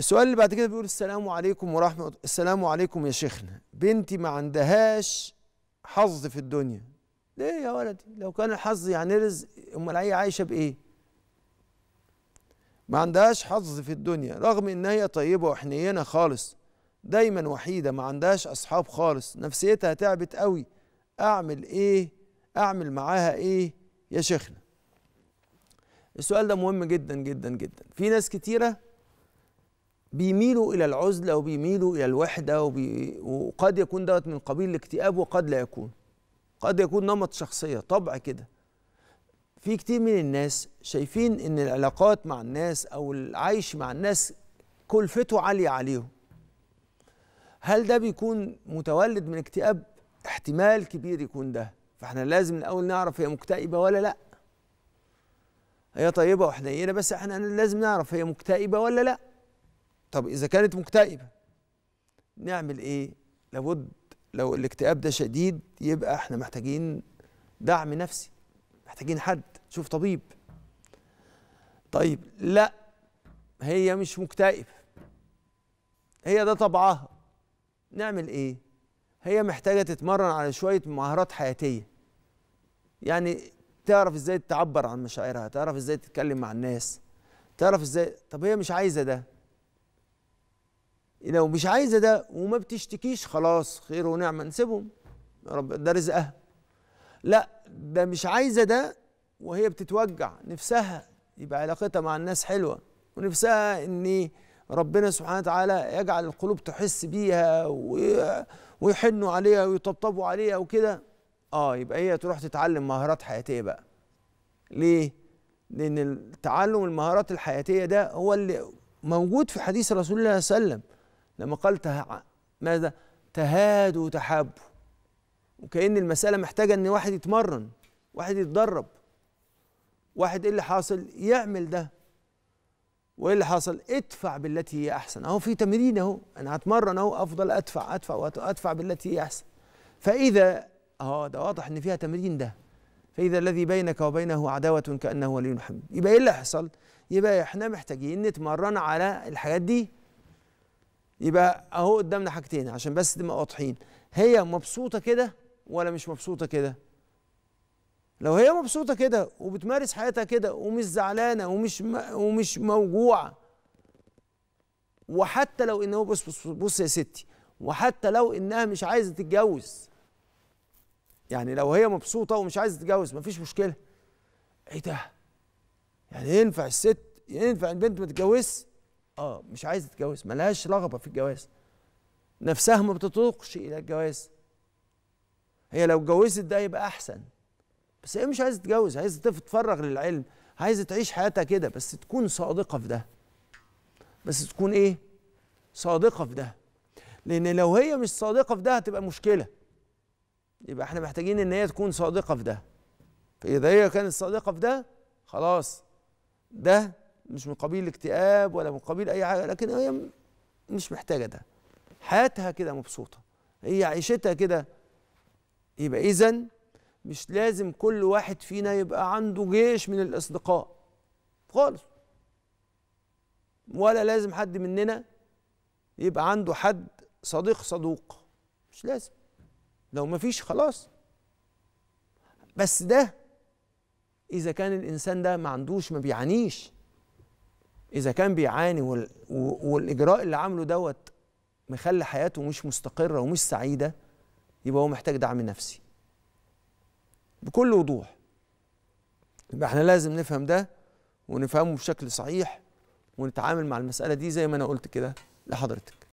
السؤال اللي بعد كده بيقول السلام عليكم ورحمه السلام عليكم يا شيخنا بنتي ما عندهاش حظ في الدنيا ليه يا ولدي لو كان الحظ يعني رزق امال هي عايشه بايه ما عندهاش حظ في الدنيا رغم ان هي طيبه وحنينه خالص دايما وحيده ما عندهاش اصحاب خالص نفسيتها تعبت قوي اعمل ايه اعمل معاها ايه يا شيخنا السؤال ده مهم جدا جدا جدا في ناس كتيره بيميلوا الى العزله وبيميلوا الى الوحده وبي... وقد يكون دوت من قبيل الاكتئاب وقد لا يكون قد يكون نمط شخصيه طبع كده في كتير من الناس شايفين ان العلاقات مع الناس او العيش مع الناس كلفته عاليه عليهم هل ده بيكون متولد من اكتئاب احتمال كبير يكون ده فاحنا لازم الاول نعرف هي مكتئبه ولا لا هي طيبه وحنينه بس احنا لازم نعرف هي مكتئبه ولا لا طب إذا كانت مكتئبة نعمل إيه؟ لابد لو الاكتئاب ده شديد يبقى إحنا محتاجين دعم نفسي محتاجين حد تشوف طبيب طيب لا هي مش مكتئبة هي ده طبعها نعمل إيه؟ هي محتاجة تتمرن على شوية مهارات حياتية يعني تعرف ازاي تعبر عن مشاعرها تعرف ازاي تتكلم مع الناس تعرف ازاي طب هي مش عايزه ده لو مش عايزه ده وما بتشتكيش خلاص خير ونعمه نسيبهم يا رب ده رزقها لا ده مش عايزه ده وهي بتتوجع نفسها يبقى علاقتها مع الناس حلوه ونفسها ان ربنا سبحانه وتعالى يجعل القلوب تحس بيها ويحنوا عليها ويطبطبوا عليها وكده اه يبقى هي تروح تتعلم مهارات حياتيه بقى ليه لان تعلم المهارات الحياتيه ده هو اللي موجود في حديث رسول الله صلى الله عليه وسلم لما قال تها... ماذا تهادوا وتحابوا وكأن المسألة محتاجة إن واحد يتمرن واحد يتدرب واحد إيه اللي حاصل يعمل ده وإيه اللي حاصل ادفع بالتي هي أحسن أهو في تمرين أهو أنا هتمرن أهو أفضل أدفع أدفع وأدفع بالتي هي أحسن فإذا أهو ده واضح إن فيها تمرين ده فإذا الذي بينك وبينه عداوة كأنه ولي حميد يبقى إيه اللي حصل يبقى إحنا محتاجين نتمرن على الحاجات دي يبقى اهو قدامنا حاجتين عشان بس نبقى واضحين هي مبسوطه كده ولا مش مبسوطه كده لو هي مبسوطه كده وبتمارس حياتها كده ومش زعلانه ومش ومش موجوعه وحتى لو ان هو بص بص, بص يا ستي وحتى لو انها مش عايزه تتجوز يعني لو هي مبسوطه ومش عايزه تتجوز مفيش مشكله ايه ده يعني ينفع الست ينفع البنت ما تتجوزش اه مش عايزه تتجوز ملهاش رغبه في الجواز نفسها ما بتطوقش الى الجواز هي لو اتجوزت ده يبقى احسن بس هي مش عايزه تتجوز عايزه تتفرغ للعلم عايزه تعيش حياتها كده بس تكون صادقه في ده بس تكون ايه صادقه في ده لان لو هي مش صادقه في ده هتبقى مشكله يبقى احنا محتاجين ان هي تكون صادقه في ده فاذا هي كانت صادقه في ده خلاص ده مش من قبيل الاكتئاب ولا من قبيل اي حاجه لكن هي مش محتاجه ده حياتها كده مبسوطه هي عيشتها كده يبقى اذا مش لازم كل واحد فينا يبقى عنده جيش من الاصدقاء خالص ولا لازم حد مننا يبقى عنده حد صديق صدوق مش لازم لو مفيش خلاص بس ده اذا كان الانسان ده ما عندوش ما بيعانيش اذا كان بيعاني وال... والاجراء اللي عامله دوت مخلي حياته مش مستقره ومش سعيده يبقى هو محتاج دعم نفسي بكل وضوح يبقى احنا لازم نفهم ده ونفهمه بشكل صحيح ونتعامل مع المساله دي زي ما انا قلت كده لحضرتك